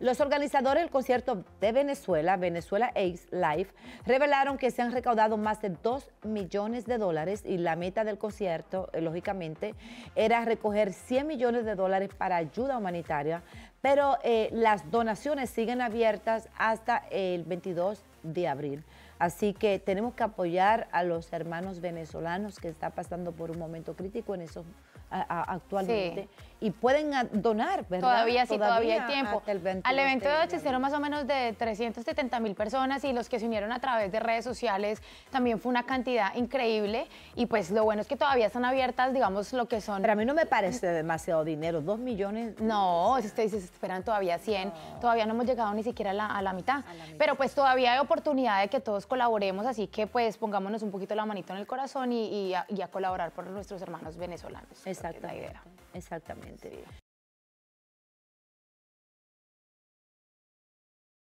Los organizadores del concierto de Venezuela, Venezuela Ace Live, revelaron que se han recaudado más de 2 millones de dólares y la meta del concierto, eh, lógicamente, era recoger 100 millones de dólares para ayuda humanitaria, pero eh, las donaciones siguen abiertas hasta el 22 de abril. Así que tenemos que apoyar a los hermanos venezolanos que están pasando por un momento crítico en esos actualmente. Y pueden donar, ¿verdad? Todavía, sí, todavía, hay tiempo. Al evento de hicieron más o menos de 370 mil personas y los que se unieron a través de redes sociales también fue una cantidad increíble. Y pues lo bueno es que todavía están abiertas, digamos, lo que son... Pero a mí no me parece demasiado dinero, dos millones... No, si ustedes esperan todavía 100, todavía no hemos llegado ni siquiera a la, mitad. Pero pues todavía hay oportunidad de que todos colaboremos, así que pues pongámonos un poquito la manito en el corazón y, a, y a, colaborar por nuestros hermanos venezolanos. Exactamente. Idea. Exactamente.